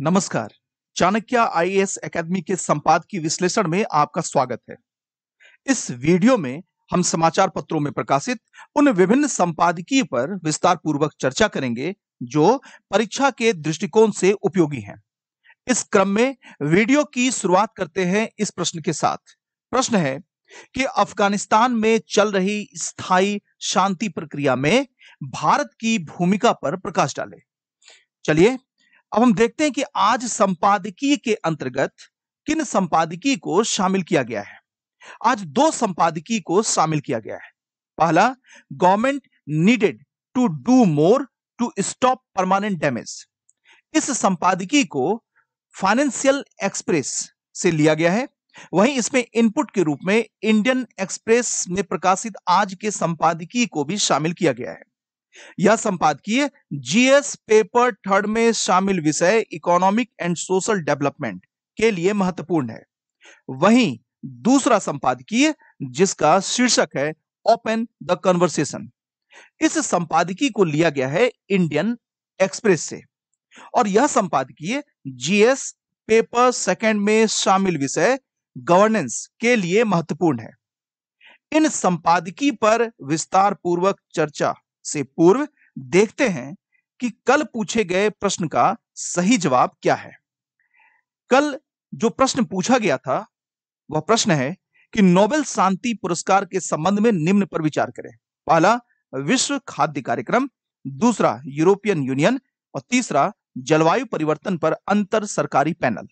नमस्कार Chanakya IAS academy के संपादकीय विश्लेषण में आपका स्वागत है इस वीडियो में हम समाचार पत्रों में प्रकाशित उन विभिन्न संपादकीय पर विस्तार पूर्वक चर्चा करेंगे जो परीक्षा के दृष्टिकोण से उपयोगी हैं इस क्रम में वीडियो की शुरुआत करते हैं इस प्रश्न के साथ प्रश्न है कि अफगानिस्तान में चल रही स्थायी शांति प्रक्रिया में भारत की भूमिका पर प्रकाश डाले चलिए अब हम देखते हैं कि आज संपादकीय के अंतर्गत किन संपादकीय को शामिल किया गया है आज दो संपादकीय को शामिल किया गया है पहला government needed to do more to stop permanent damage इस संपादकीय को फाइनेंशियल एक्सप्रेस से लिया गया है वहीं इसमें इनपुट के रूप में इंडियन एक्सप्रेस में प्रकाशित आज के संपादकीय को भी शामिल किया गया है यह संपादकीय जीएस पेपर थर्ड में शामिल विषय इकोनॉमिक एंड सोशल डेवलपमेंट के लिए महत्वपूर्ण है वहीं दूसरा संपादकीय जिसका शीर्षक है ओपन द कन्वर्सेशन इस संपादकीय को लिया गया है इंडियन एक्सप्रेस से और यह संपादकीय जीएस पेपर सेकंड में शामिल विषय गवर्नेंस के लिए महत्वपूर्ण है इन संपादकीय पर विस्तार पूर्वक चर्चा से पूर्व देखते हैं कि कल पूछे गए प्रश्न का सही जवाब क्या है कल जो प्रश्न पूछा गया था वह प्रश्न है कि नोबेल शांति पुरस्कार के संबंध में निम्न पर विचार करें पहला विश्व खाद्य कार्यक्रम दूसरा यूरोपियन यूनियन और तीसरा जलवायु परिवर्तन पर अंतर सरकारी पैनल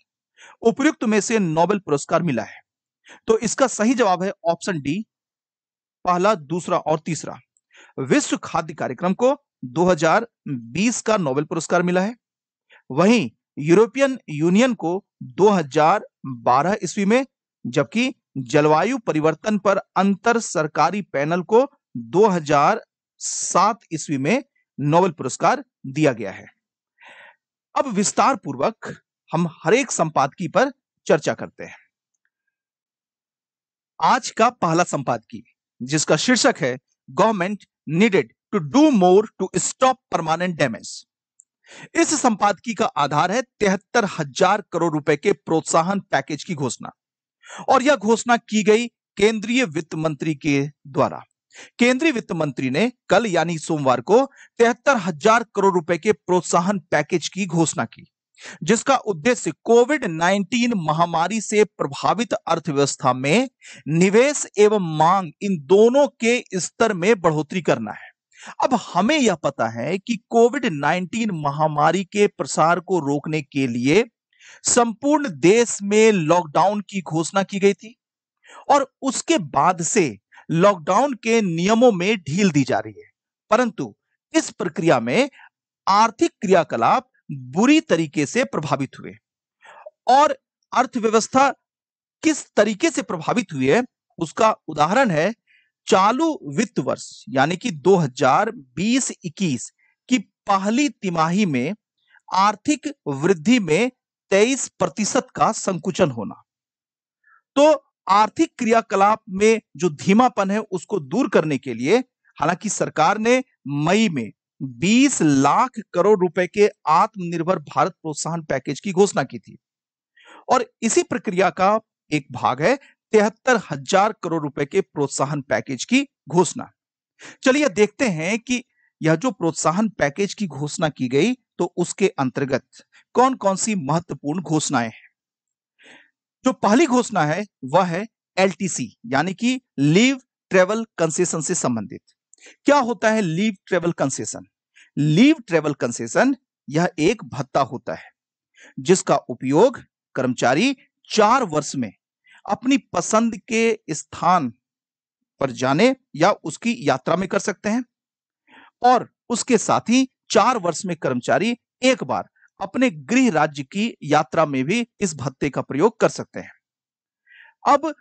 उपयुक्त में से नोबेल पुरस्कार मिला है तो इसका सही जवाब है ऑप्शन डी पहला दूसरा और तीसरा विश्व खाद्य कार्यक्रम को 2020 का नोबेल पुरस्कार मिला है वहीं यूरोपियन यूनियन को 2012 ईस्वी में जबकि जलवायु परिवर्तन पर अंतर सरकारी पैनल को 2007 ईस्वी में नोबेल पुरस्कार दिया गया है अब विस्तार पूर्वक हम हरेक संपादकी पर चर्चा करते हैं आज का पहला संपादकीय जिसका शीर्षक है government needed to do more to stop permanent damage. इस संपादकी का आधार है तिहत्तर हजार करोड़ रुपए के प्रोत्साहन पैकेज की घोषणा और यह घोषणा की गई केंद्रीय वित्त मंत्री के द्वारा केंद्रीय वित्त मंत्री ने कल यानी सोमवार को तिहत्तर हजार करोड़ रुपए के प्रोत्साहन पैकेज की घोषणा की जिसका उद्देश्य कोविड 19 महामारी से प्रभावित अर्थव्यवस्था में निवेश एवं मांग इन दोनों के स्तर में बढ़ोतरी करना है अब हमें यह पता है कि कोविड 19 महामारी के प्रसार को रोकने के लिए संपूर्ण देश में लॉकडाउन की घोषणा की गई थी और उसके बाद से लॉकडाउन के नियमों में ढील दी जा रही है परंतु इस प्रक्रिया में आर्थिक क्रियाकलाप बुरी तरीके से प्रभावित हुए और अर्थव्यवस्था किस तरीके से प्रभावित हुई है उसका उदाहरण है चालू वित्त वर्ष यानी कि 2020-21 की पहली तिमाही में आर्थिक वृद्धि में 23 प्रतिशत का संकुचन होना तो आर्थिक क्रियाकलाप में जो धीमापन है उसको दूर करने के लिए हालांकि सरकार ने मई में 20 लाख करोड़ रुपए के आत्मनिर्भर भारत प्रोत्साहन पैकेज की घोषणा की थी और इसी प्रक्रिया का एक भाग है तिहत्तर हजार करोड़ रुपए के प्रोत्साहन पैकेज की घोषणा चलिए देखते हैं कि यह जो प्रोत्साहन पैकेज की घोषणा की गई तो उसके अंतर्गत कौन कौन सी महत्वपूर्ण घोषणाएं हैं जो पहली घोषणा है वह है एलटीसी यानी कि लीव ट्रेवल कंसेशन से संबंधित क्या होता है leave travel concession leave travel concession यह एक भत्ता होता है जिसका उपयोग कर्मचारी चार वर्ष में अपनी पसंद के स्थान पर जाने या उसकी यात्रा में कर सकते हैं और उसके साथ ही चार वर्ष में कर्मचारी एक बार अपने गृह राज्य की यात्रा में भी इस भत्ते का प्रयोग कर सकते हैं अब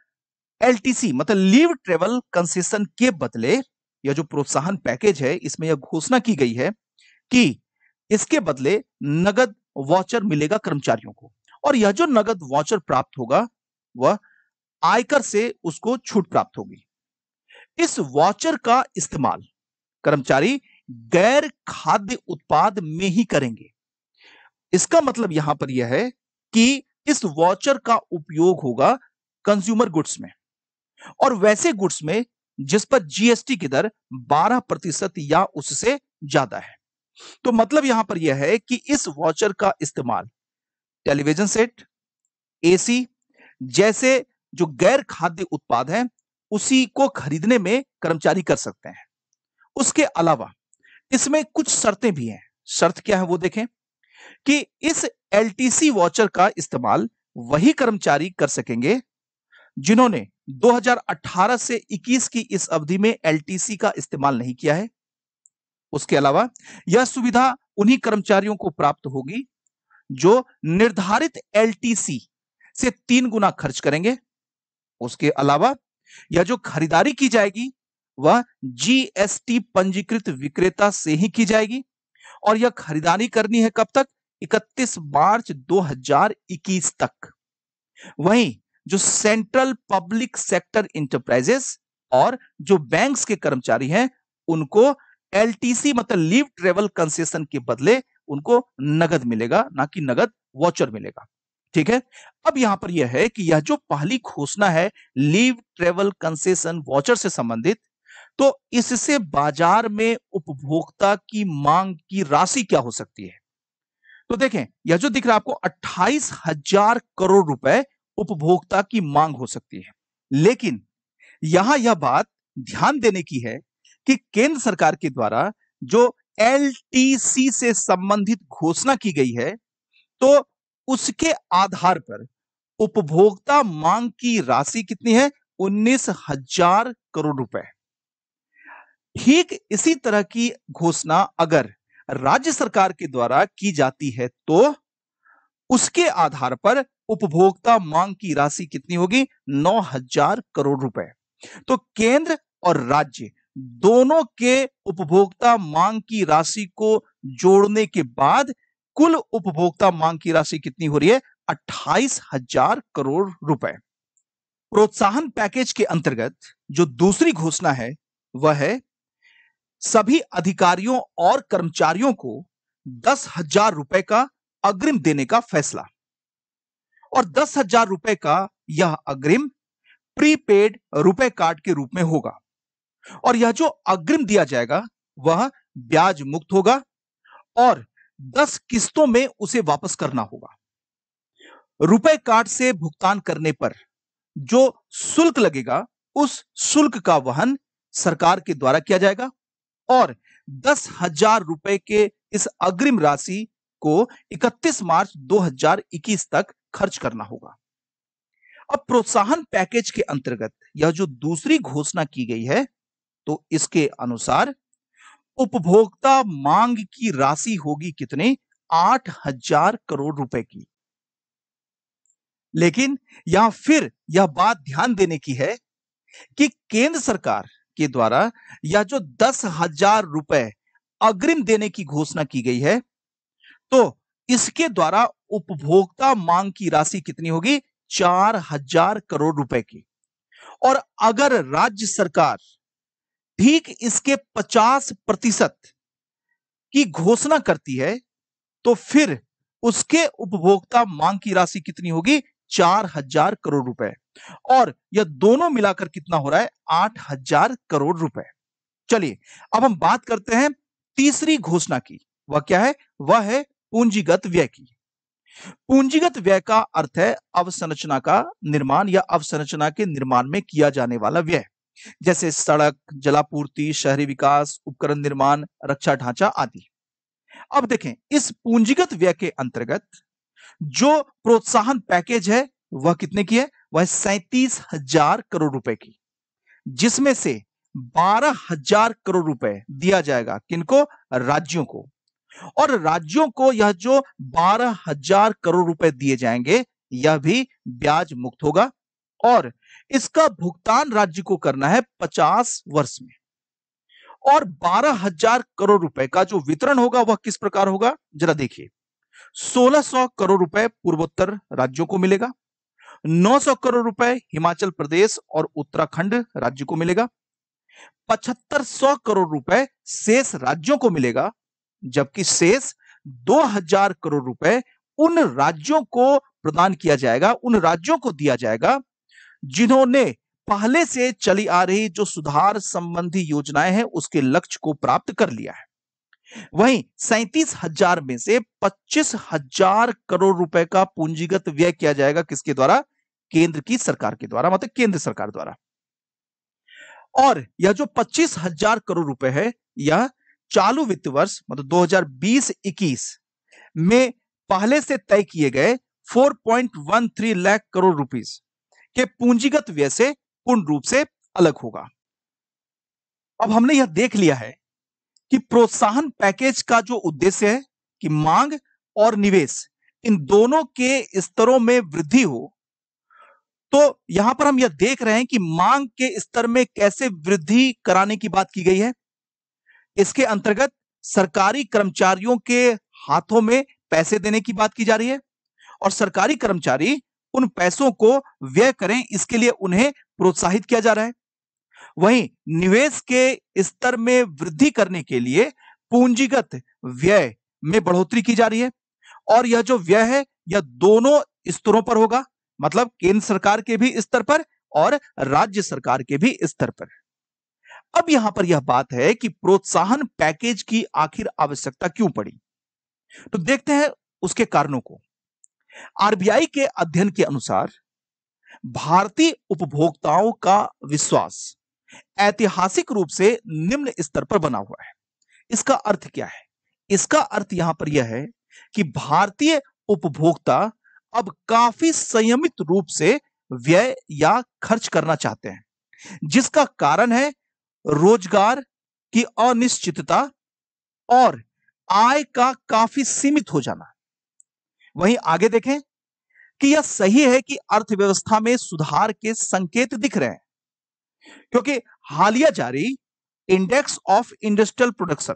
एलटीसी मतलब लीव ट्रेवल कंसेशन के बदले या जो प्रोत्साहन पैकेज है इसमें यह घोषणा की गई है कि इसके बदले नगद वाचर मिलेगा कर्मचारियों को और यह जो नगद वाचर प्राप्त होगा वह आयकर से उसको छूट प्राप्त होगी इस वाचर का इस्तेमाल कर्मचारी गैर खाद्य उत्पाद में ही करेंगे इसका मतलब यहां पर यह है कि इस वाचर का उपयोग होगा कंज्यूमर गुड्स में और वैसे गुड्स में जिस पर जीएसटी की दर 12 प्रतिशत या उससे ज्यादा है तो मतलब यहां पर यह है कि इस वॉचर का इस्तेमाल टेलीविजन सेट एसी जैसे जो गैर खाद्य उत्पाद हैं उसी को खरीदने में कर्मचारी कर सकते हैं उसके अलावा इसमें कुछ शर्तें भी हैं शर्त क्या है वो देखें कि इस एलटीसी वॉचर का इस्तेमाल वही कर्मचारी कर सकेंगे जिन्होंने 2018 से 21 की इस अवधि में एलटीसी का इस्तेमाल नहीं किया है उसके अलावा यह सुविधा उन्हीं कर्मचारियों को प्राप्त होगी जो निर्धारित एलटीसी से तीन गुना खर्च करेंगे उसके अलावा यह जो खरीदारी की जाएगी वह जीएसटी पंजीकृत विक्रेता से ही की जाएगी और यह खरीदारी करनी है कब तक 31 मार्च 2021 तक वहीं जो सेंट्रल पब्लिक सेक्टर इंटरप्राइजेस और जो बैंक्स के कर्मचारी हैं उनको एलटीसी मतलब लीव ट्रेवल कंसेशन के बदले उनको नगद मिलेगा ना कि नगद वॉचर मिलेगा ठीक है अब यहां पर यह है कि यह जो पहली घोषणा है लीव ट्रेवल कंसेशन वॉचर से संबंधित तो इससे बाजार में उपभोक्ता की मांग की राशि क्या हो सकती है तो देखें यह जो दिख रहा है आपको अट्ठाईस हजार करोड़ रुपए उपभोक्ता की मांग हो सकती है लेकिन यहां यह बात ध्यान देने की है कि केंद्र सरकार के द्वारा जो एल से संबंधित घोषणा की गई है तो उसके आधार पर उपभोक्ता मांग की राशि कितनी है उन्नीस हजार करोड़ रुपए ठीक इसी तरह की घोषणा अगर राज्य सरकार के द्वारा की जाती है तो उसके आधार पर उपभोक्ता मांग की राशि कितनी होगी नौ हजार करोड़ रुपए तो केंद्र और राज्य दोनों के उपभोक्ता मांग की राशि को जोड़ने के बाद कुल उपभोक्ता मांग की राशि कितनी हो रही है अट्ठाईस हजार करोड़ रुपए प्रोत्साहन पैकेज के अंतर्गत जो दूसरी घोषणा है वह है सभी अधिकारियों और कर्मचारियों को दस हजार रुपए का अग्रिम देने का फैसला और दस हजार रुपए का यह अग्रिम प्रीपेड रुपए कार्ड के रूप में होगा और यह जो अग्रिम दिया जाएगा वह ब्याज मुक्त होगा और दस किस्तों में उसे वापस करना होगा रुपए कार्ड से भुगतान करने पर जो शुल्क लगेगा उस शुल्क का वहन सरकार के द्वारा किया जाएगा और दस हजार रुपए के इस अग्रिम राशि को 31 मार्च 2021 तक खर्च करना होगा अब प्रोत्साहन पैकेज के अंतर्गत यह जो दूसरी घोषणा की गई है तो इसके अनुसार उपभोक्ता मांग की राशि होगी कितने आठ हजार करोड़ रुपए की लेकिन यहां फिर यह बात ध्यान देने की है कि केंद्र सरकार के द्वारा यह जो दस हजार रुपए अग्रिम देने की घोषणा की गई है तो इसके द्वारा उपभोक्ता मांग की राशि कितनी होगी चार हजार करोड़ रुपए की और अगर राज्य सरकार ठीक इसके पचास प्रतिशत की घोषणा करती है तो फिर उसके उपभोक्ता मांग की राशि कितनी होगी चार हजार करोड़ रुपए और यह दोनों मिलाकर कितना हो रहा है आठ हजार करोड़ रुपए चलिए अब हम बात करते हैं तीसरी घोषणा की वह क्या है वह है पूंजीगत व्यय की पूंजीगत व्यय का अर्थ है अवसंरचना का निर्माण या अवसंरचना के निर्माण में किया जाने वाला व्यय जैसे सड़क जलापूर्ति शहरी विकास उपकरण निर्माण रक्षा ढांचा आदि अब देखें इस पूंजीगत व्यय के अंतर्गत जो प्रोत्साहन पैकेज है वह कितने की है वह सैतीस हजार करोड़ रुपए की जिसमें से बारह हजार करोड़ रुपए दिया जाएगा किनको राज्यों को और राज्यों को यह जो बारह हजार करोड़ रुपए दिए जाएंगे यह भी ब्याज मुक्त होगा और इसका भुगतान राज्य को करना है पचास वर्ष में और बारह हजार करोड़ रुपए का जो वितरण होगा वह किस प्रकार होगा जरा देखिए 1600 सौ करोड़ रुपए पूर्वोत्तर राज्यों को मिलेगा 900 करोड़ रुपए हिमाचल प्रदेश और उत्तराखंड राज्य को मिलेगा सौ करोड़ रुपए शेष राज्यों को मिलेगा जबकि शेष 2000 करोड़ रुपए उन राज्यों को प्रदान किया जाएगा उन राज्यों को दिया जाएगा जिन्होंने पहले से चली आ रही जो सुधार संबंधी योजनाएं हैं उसके लक्ष्य को प्राप्त कर लिया है वहीं सैतीस हजार में से पच्चीस हजार करोड़ रुपए का पूंजीगत व्यय किया जाएगा किसके द्वारा केंद्र की सरकार के द्वारा मतलब केंद्र सरकार द्वारा और यह जो पच्चीस हजार करोड़ रुपए है यह चालू वित्त वर्ष मतलब 2020-21 में पहले से तय किए गए 4.13 लाख करोड़ रुपीस के पूंजीगत व्यय से पूर्ण रूप से अलग होगा अब हमने यह देख लिया है कि प्रोत्साहन पैकेज का जो उद्देश्य है कि मांग और निवेश इन दोनों के स्तरों में वृद्धि हो तो यहां पर हम यह देख रहे हैं कि मांग के स्तर में कैसे वृद्धि कराने की बात की गई है इसके अंतर्गत सरकारी कर्मचारियों के हाथों में पैसे देने की बात की जा रही है और सरकारी कर्मचारी उन पैसों को व्यय करें इसके लिए उन्हें प्रोत्साहित किया जा रहा है वहीं निवेश के स्तर में वृद्धि करने के लिए पूंजीगत व्यय में बढ़ोतरी की जा रही है और यह जो व्यय है यह दोनों स्तरों पर होगा मतलब केंद्र सरकार के भी स्तर पर और राज्य सरकार के भी स्तर पर अब यहां पर यह बात है कि प्रोत्साहन पैकेज की आखिर आवश्यकता क्यों पड़ी तो देखते हैं उसके कारणों को आरबीआई के अध्ययन के अनुसार भारतीय उपभोक्ताओं का विश्वास ऐतिहासिक रूप से निम्न स्तर पर बना हुआ है इसका अर्थ क्या है इसका अर्थ यहां पर यह है कि भारतीय उपभोक्ता अब काफी संयमित रूप से व्यय या खर्च करना चाहते हैं जिसका कारण है रोजगार की अनिश्चितता और आय का काफी सीमित हो जाना वहीं आगे देखें कि यह सही है कि अर्थव्यवस्था में सुधार के संकेत दिख रहे हैं क्योंकि हालिया जारी इंडेक्स ऑफ इंडस्ट्रियल प्रोडक्शन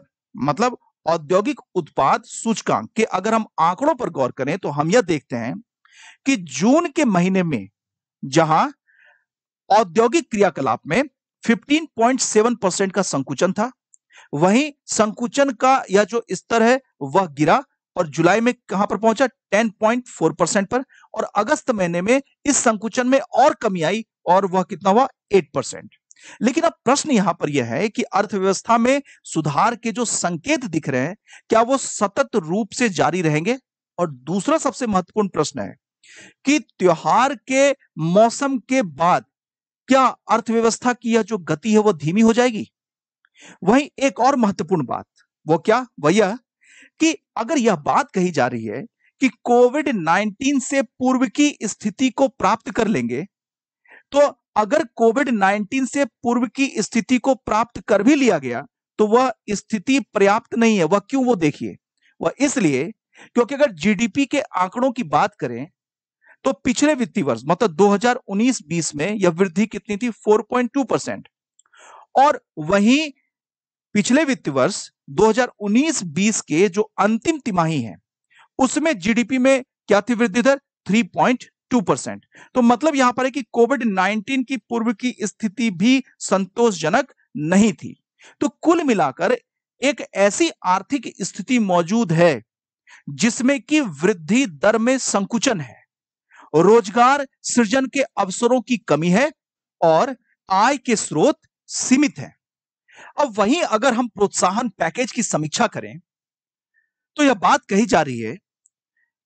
मतलब औद्योगिक उत्पाद सूचकांक के अगर हम आंकड़ों पर गौर करें तो हम यह देखते हैं कि जून के महीने में जहां औद्योगिक क्रियाकलाप में 15.7 परसेंट का संकुचन था वहीं संकुचन का यह जो स्तर है वह गिरा और जुलाई में कहां पर पहुंचा 10.4 परसेंट पर और अगस्त महीने में इस संकुचन में और कमी आई और वह कितना हुआ 8 परसेंट लेकिन अब प्रश्न यहां पर यह है कि अर्थव्यवस्था में सुधार के जो संकेत दिख रहे हैं क्या वो सतत रूप से जारी रहेंगे और दूसरा सबसे महत्वपूर्ण प्रश्न है कि त्योहार के मौसम के बाद क्या अर्थव्यवस्था की यह जो गति है वह धीमी हो जाएगी वहीं एक और महत्वपूर्ण बात वो क्या वह यह कि अगर यह बात कही जा रही है कि कोविड 19 से पूर्व की स्थिति को प्राप्त कर लेंगे तो अगर कोविड 19 से पूर्व की स्थिति को प्राप्त कर भी लिया गया तो वह स्थिति पर्याप्त नहीं है वह क्यों वो देखिए वह इसलिए क्योंकि अगर जीडीपी के आंकड़ों की बात करें तो पिछले वित्तीय वर्ष मतलब 2019-20 में यह वृद्धि कितनी थी 4.2 परसेंट और वहीं पिछले वित्तीय वर्ष 2019-20 के जो अंतिम तिमाही है उसमें जीडीपी में क्या थी वृद्धि दर 3.2 परसेंट तो मतलब यहां पर है कि कोविड 19 की पूर्व की स्थिति भी संतोषजनक नहीं थी तो कुल मिलाकर एक ऐसी आर्थिक स्थिति मौजूद है जिसमें कि वृद्धि दर में संकुचन है रोजगार सृजन के अवसरों की कमी है और आय के स्रोत सीमित हैं। अब वहीं अगर हम प्रोत्साहन पैकेज की समीक्षा करें तो यह बात कही जा रही है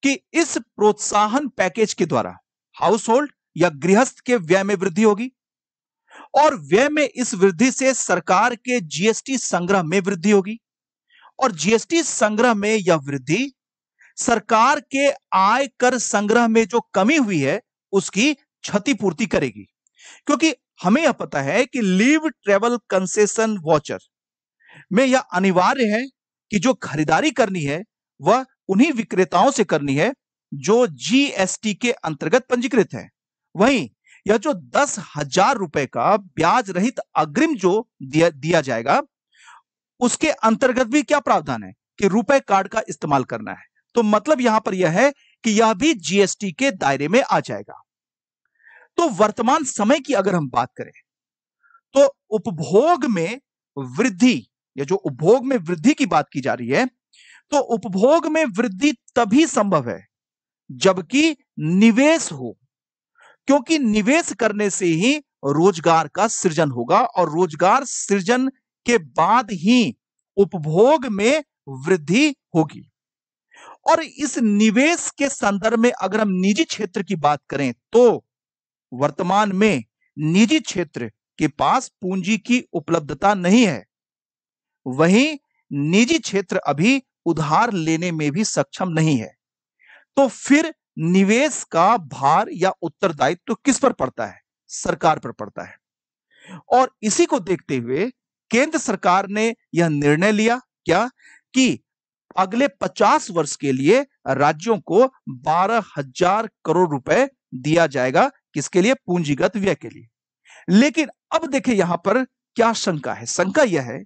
कि इस प्रोत्साहन पैकेज के द्वारा हाउस होल्ड या गृहस्थ के व्यय में वृद्धि होगी और व्यय में इस वृद्धि से सरकार के जीएसटी संग्रह में वृद्धि होगी और जीएसटी संग्रह में यह वृद्धि सरकार के आय कर संग्रह में जो कमी हुई है उसकी क्षतिपूर्ति करेगी क्योंकि हमें यह पता है कि लीव ट्रेवल कंसेशन वॉचर में यह अनिवार्य है कि जो खरीदारी करनी है वह उन्हीं विक्रेताओं से करनी है जो जीएसटी के अंतर्गत पंजीकृत है वहीं यह जो दस हजार रुपए का ब्याज रहित अग्रिम जो दिया, दिया जाएगा उसके अंतर्गत भी क्या प्रावधान है कि रुपए कार्ड का इस्तेमाल करना है तो मतलब यहां पर यह है कि यह भी जीएसटी के दायरे में आ जाएगा तो वर्तमान समय की अगर हम बात करें तो उपभोग में वृद्धि या जो उपभोग में वृद्धि की बात की जा रही है तो उपभोग में वृद्धि तभी संभव है जबकि निवेश हो क्योंकि निवेश करने से ही रोजगार का सृजन होगा और रोजगार सृजन के बाद ही उपभोग में वृद्धि होगी और इस निवेश के संदर्भ में अगर हम निजी क्षेत्र की बात करें तो वर्तमान में निजी क्षेत्र के पास पूंजी की उपलब्धता नहीं है वहीं निजी क्षेत्र अभी उधार लेने में भी सक्षम नहीं है तो फिर निवेश का भार या उत्तरदायित्व तो किस पर पड़ता है सरकार पर पड़ता है और इसी को देखते हुए केंद्र सरकार ने यह निर्णय लिया क्या कि अगले पचास वर्ष के लिए राज्यों को बारह हजार करोड़ रुपए दिया जाएगा किसके लिए पूंजीगत व्यय के लिए लेकिन अब देखे यहां पर क्या शंका है शंका यह है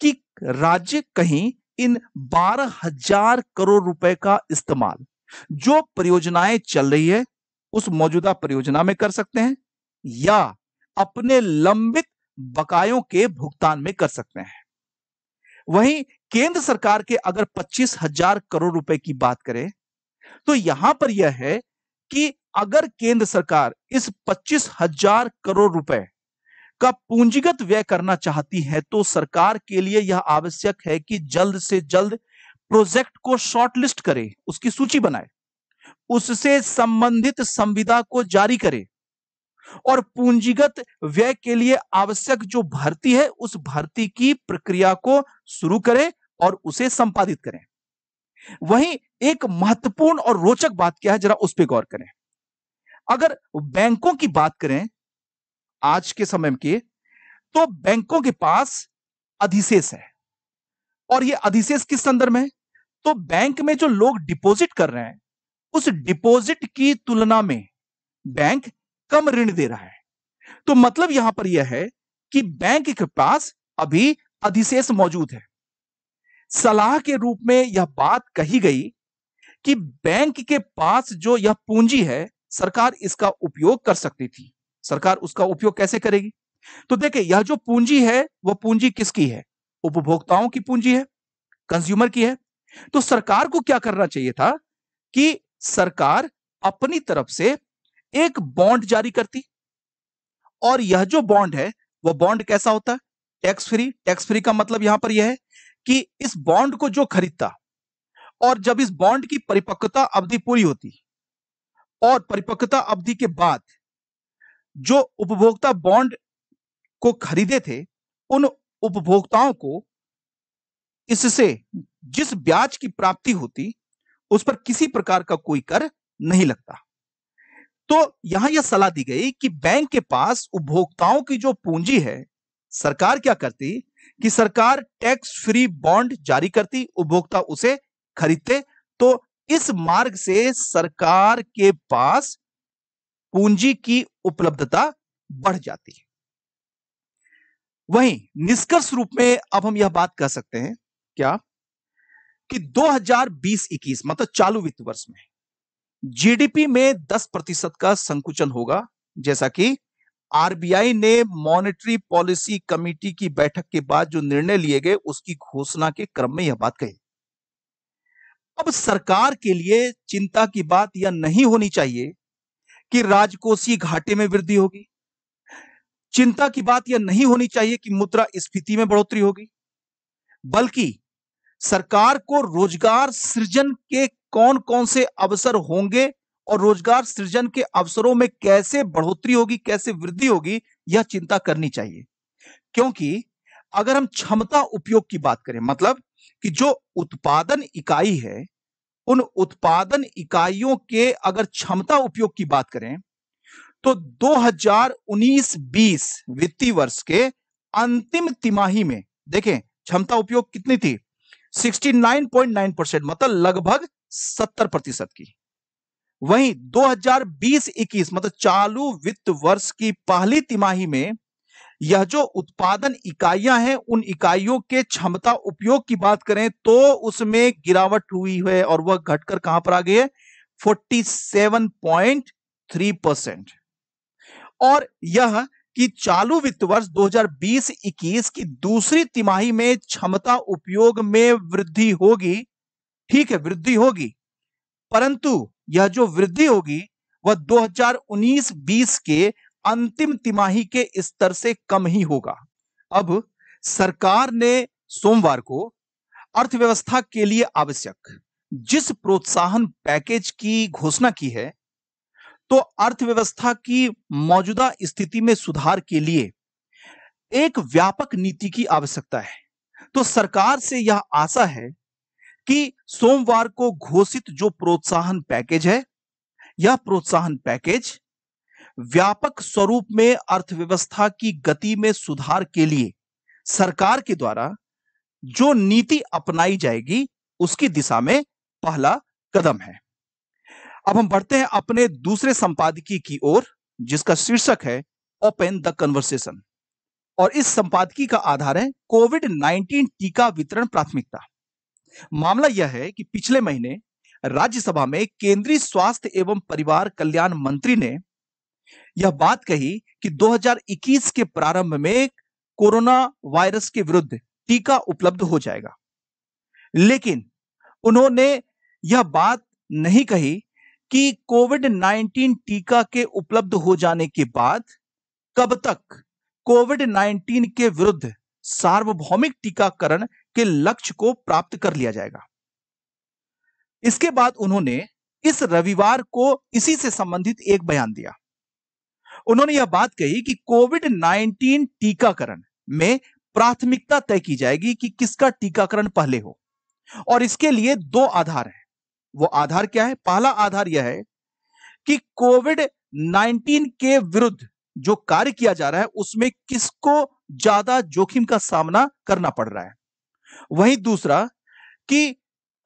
कि राज्य कहीं इन बारह हजार करोड़ रुपए का इस्तेमाल जो परियोजनाएं चल रही है उस मौजूदा परियोजना में कर सकते हैं या अपने लंबित बकायों के भुगतान में कर सकते हैं वहीं केंद्र सरकार के अगर पच्चीस हजार करोड़ रुपए की बात करें तो यहां पर यह है कि अगर केंद्र सरकार इस पच्चीस हजार करोड़ रुपए का पूंजीगत व्यय करना चाहती है तो सरकार के लिए यह आवश्यक है कि जल्द से जल्द प्रोजेक्ट को शॉर्टलिस्ट करे उसकी सूची बनाए उससे संबंधित संविदा को जारी करे और पूंजीगत व्यय के लिए आवश्यक जो भर्ती है उस भर्ती की प्रक्रिया को शुरू करे और उसे संपादित करें वहीं एक महत्वपूर्ण और रोचक बात क्या है जरा उस पर गौर करें अगर बैंकों की बात करें आज के समय के तो बैंकों के पास अधिशेष है और ये अधिशेष किस संदर्भ में तो बैंक में जो लोग डिपॉजिट कर रहे हैं उस डिपॉजिट की तुलना में बैंक कम ऋण दे रहा है तो मतलब यहां पर यह है कि बैंक के पास अभी अधिशेष मौजूद है सलाह के रूप में यह बात कही गई कि बैंक के पास जो यह पूंजी है सरकार इसका उपयोग कर सकती थी सरकार उसका उपयोग कैसे करेगी तो देखिए यह जो पूंजी है वह पूंजी किसकी है उपभोक्ताओं की पूंजी है कंज्यूमर की है तो सरकार को क्या करना चाहिए था कि सरकार अपनी तरफ से एक बॉन्ड जारी करती और यह जो बॉन्ड है वह बॉन्ड कैसा होता है टैक्स फ्री टैक्स फ्री का मतलब यहां पर यह है कि इस बॉन्ड को जो खरीदता और जब इस बॉन्ड की परिपक्वता अवधि पूरी होती और परिपक्वता अवधि के बाद जो उपभोक्ता बॉन्ड को खरीदे थे उन उपभोक्ताओं को इससे जिस ब्याज की प्राप्ति होती उस पर किसी प्रकार का कोई कर नहीं लगता तो यहां यह सलाह दी गई कि बैंक के पास उपभोक्ताओं की जो पूंजी है सरकार क्या करती कि सरकार टैक्स फ्री बॉन्ड जारी करती उपभोक्ता उसे खरीदते तो इस मार्ग से सरकार के पास पूंजी की उपलब्धता बढ़ जाती है वहीं निष्कर्ष रूप में अब हम यह बात कह सकते हैं क्या कि 2020-21 मतलब चालू वित्त वर्ष में जीडीपी में 10 प्रतिशत का संकुचन होगा जैसा कि आरबीआई ने मॉनेटरी पॉलिसी कमेटी की बैठक के बाद जो निर्णय लिए गए उसकी घोषणा के क्रम में यह बात कही अब सरकार के लिए चिंता की बात यह नहीं होनी चाहिए कि राजकोषीय घाटे में वृद्धि होगी चिंता की बात यह नहीं होनी चाहिए कि मुद्रा स्फीति में बढ़ोतरी होगी बल्कि सरकार को रोजगार सृजन के कौन कौन से अवसर होंगे और रोजगार सृजन के अवसरों में कैसे बढ़ोतरी होगी कैसे वृद्धि होगी यह चिंता करनी चाहिए क्योंकि अगर हम क्षमता उपयोग की बात करें मतलब कि जो उत्पादन इकाई है उन उत्पादन इकाइयों के अगर क्षमता उपयोग की बात करें तो 2019-20 वित्तीय वर्ष के अंतिम तिमाही में देखें क्षमता उपयोग कितनी थी 69.9 परसेंट मतलब लगभग 70 प्रतिशत की वहीं 2020-21 मतलब चालू वित्त वर्ष की पहली तिमाही में यह जो उत्पादन इकाइयां हैं उन इकाइयों के क्षमता उपयोग की बात करें तो उसमें गिरावट हुई है और वह घटकर कहां पर आ गई है 47.3 परसेंट और यह कि चालू वित्त वर्ष 2020-21 की दूसरी तिमाही में क्षमता उपयोग में वृद्धि होगी ठीक है वृद्धि होगी परंतु यह जो वृद्धि होगी वह 2019-20 के अंतिम तिमाही के स्तर से कम ही होगा अब सरकार ने सोमवार को अर्थव्यवस्था के लिए आवश्यक जिस प्रोत्साहन पैकेज की घोषणा की है तो अर्थव्यवस्था की मौजूदा स्थिति में सुधार के लिए एक व्यापक नीति की आवश्यकता है तो सरकार से यह आशा है कि सोमवार को घोषित जो प्रोत्साहन पैकेज है यह प्रोत्साहन पैकेज व्यापक स्वरूप में अर्थव्यवस्था की गति में सुधार के लिए सरकार के द्वारा जो नीति अपनाई जाएगी उसकी दिशा में पहला कदम है अब हम बढ़ते हैं अपने दूसरे संपादकीय की ओर जिसका शीर्षक है ओपन द कन्वर्सेशन और इस संपादकीय का आधार है कोविड 19 टीका वितरण प्राथमिकता मामला यह है कि पिछले महीने राज्यसभा में केंद्रीय स्वास्थ्य एवं परिवार कल्याण मंत्री ने यह बात कही कि 2021 के प्रारंभ में कोरोना वायरस के विरुद्ध टीका उपलब्ध हो जाएगा लेकिन उन्होंने यह बात नहीं कही कि कोविड 19 टीका के उपलब्ध हो जाने के बाद कब तक कोविड 19 के विरुद्ध सार्वभौमिक टीकाकरण के लक्ष्य को प्राप्त कर लिया जाएगा इसके बाद उन्होंने इस रविवार को इसी से संबंधित एक बयान दिया उन्होंने यह बात कही कि कोविड 19 टीकाकरण में प्राथमिकता तय की जाएगी कि किसका टीकाकरण पहले हो और इसके लिए दो आधार हैं वो आधार क्या है पहला आधार यह है कि कोविड 19 के विरुद्ध जो कार्य किया जा रहा है उसमें किसको ज्यादा जोखिम का सामना करना पड़ रहा है वहीं दूसरा कि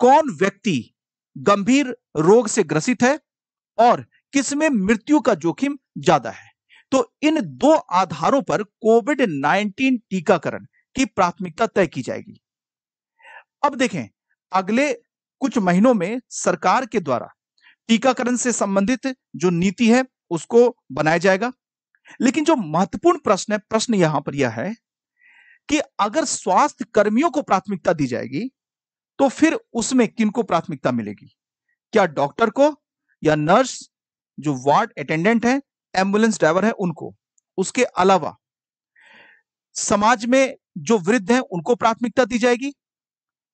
कौन व्यक्ति गंभीर रोग से ग्रसित है और किसमें मृत्यु का जोखिम ज्यादा है तो इन दो आधारों पर कोविड 19 टीकाकरण की प्राथमिकता तय की जाएगी अब देखें अगले कुछ महीनों में सरकार के द्वारा टीकाकरण से संबंधित जो नीति है उसको बनाया जाएगा लेकिन जो महत्वपूर्ण प्रश्न है प्रश्न यहां पर यह है कि अगर स्वास्थ्य कर्मियों को प्राथमिकता दी जाएगी तो फिर उसमें किनको प्राथमिकता मिलेगी क्या डॉक्टर को या नर्स जो वार्ड अटेंडेंट है एम्बुलेंस ड्राइवर है उनको उसके अलावा समाज में जो वृद्ध हैं उनको प्राथमिकता दी जाएगी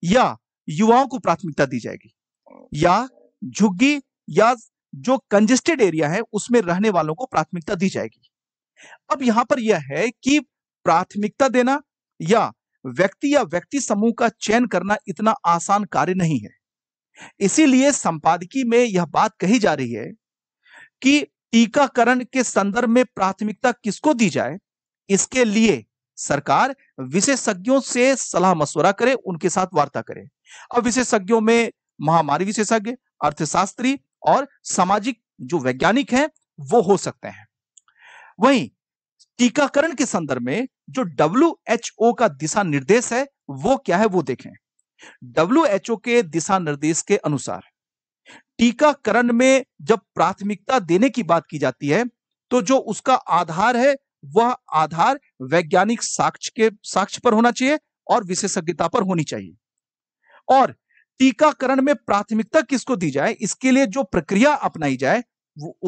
या युवाओं को प्राथमिकता दी जाएगी या झुग्गी या जो कंजेस्टेड एरिया है उसमें रहने वालों को प्राथमिकता दी जाएगी अब यहां पर यह है कि प्राथमिकता देना या व्यक्ति या व्यक्ति समूह का चयन करना इतना आसान कार्य नहीं है इसीलिए संपादकी में यह बात कही जा रही है कि टीकाकरण के संदर्भ में प्राथमिकता किसको दी जाए इसके लिए सरकार विशेषज्ञों से सलाह मशवरा करे उनके साथ वार्ता करे अब विशेषज्ञों में महामारी विशेषज्ञ अर्थशास्त्री और सामाजिक जो वैज्ञानिक हैं वो हो सकते हैं वहीं टीकाकरण के संदर्भ में जो डब्ल्यू एच ओ का दिशा निर्देश है वो क्या है वो देखें डब्ल्यू एच ओ के दिशा निर्देश के अनुसार टीकाकरण में जब प्राथमिकता देने की बात की जाती है तो जो उसका आधार है वह आधार वैज्ञानिक साक्ष्य के साक्ष्य पर होना चाहिए और विशेषज्ञता पर होनी चाहिए और टीकाकरण में प्राथमिकता किसको दी जाए इसके लिए जो प्रक्रिया अपनाई जाए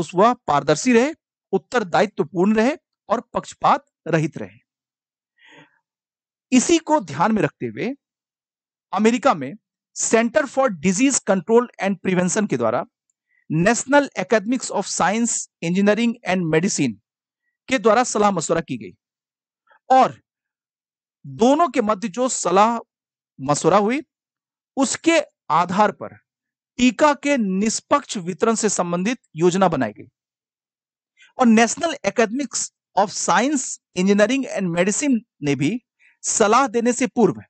उस वह पारदर्शी रहे उत्तरदायित्वपूर्ण रहे और पक्षपात रहित रहे इसी को ध्यान में रखते हुए अमेरिका में centre for disease control and prevention के द्वारा national academics of science engineering and medicine के द्वारा सलाह मशुरा की गई और दोनों के मध्य जो सलाह मशुरा हुई उसके आधार पर टीका के निष्पक्ष वितरण से संबंधित योजना बनाई गई और national academics of science engineering and medicine ने भी सलाह देने से पूर्व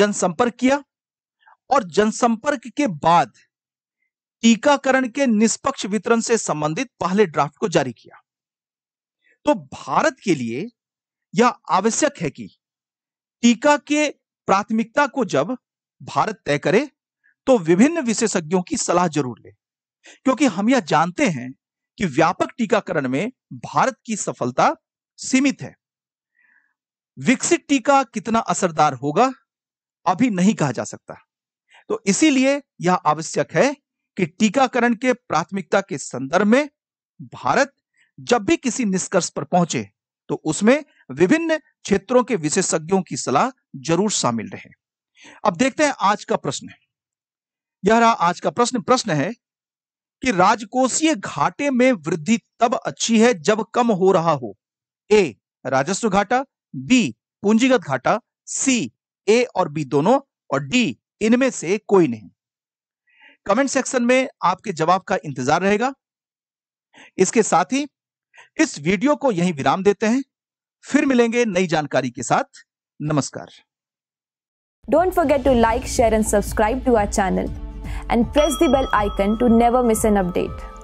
जनसंपर्क किया और जनसंपर्क के बाद टीकाकरण के निष्पक्ष वितरण से संबंधित पहले ड्राफ्ट को जारी किया तो भारत के लिए यह आवश्यक है कि टीका के प्राथमिकता को जब भारत तय करे तो विभिन्न विशेषज्ञों की सलाह जरूर ले क्योंकि हम यह जानते हैं कि व्यापक टीकाकरण में भारत की सफलता सीमित है विकसित टीका कितना असरदार होगा अभी नहीं कहा जा सकता तो इसीलिए यह आवश्यक है कि टीकाकरण के प्राथमिकता के संदर्भ में भारत जब भी किसी निष्कर्ष पर पहुंचे तो उसमें विभिन्न क्षेत्रों के विशेषज्ञों की सलाह जरूर शामिल रहे अब देखते हैं आज का प्रश्न यह रहा आज का प्रश्न प्रश्न है कि राजकोषीय घाटे में वृद्धि तब अच्छी है जब कम हो रहा हो ए राजस्व घाटा बी पूंजीगत घाटा सी ए और बी दोनों और डी इनमें से कोई नहीं कमेंट सेक्शन में आपके जवाब का इंतजार रहेगा इसके साथ ही इस वीडियो को यहीं विराम देते हैं फिर मिलेंगे नई जानकारी के साथ नमस्कार don't forget to like share and subscribe to our channel and press the bell icon to never miss an update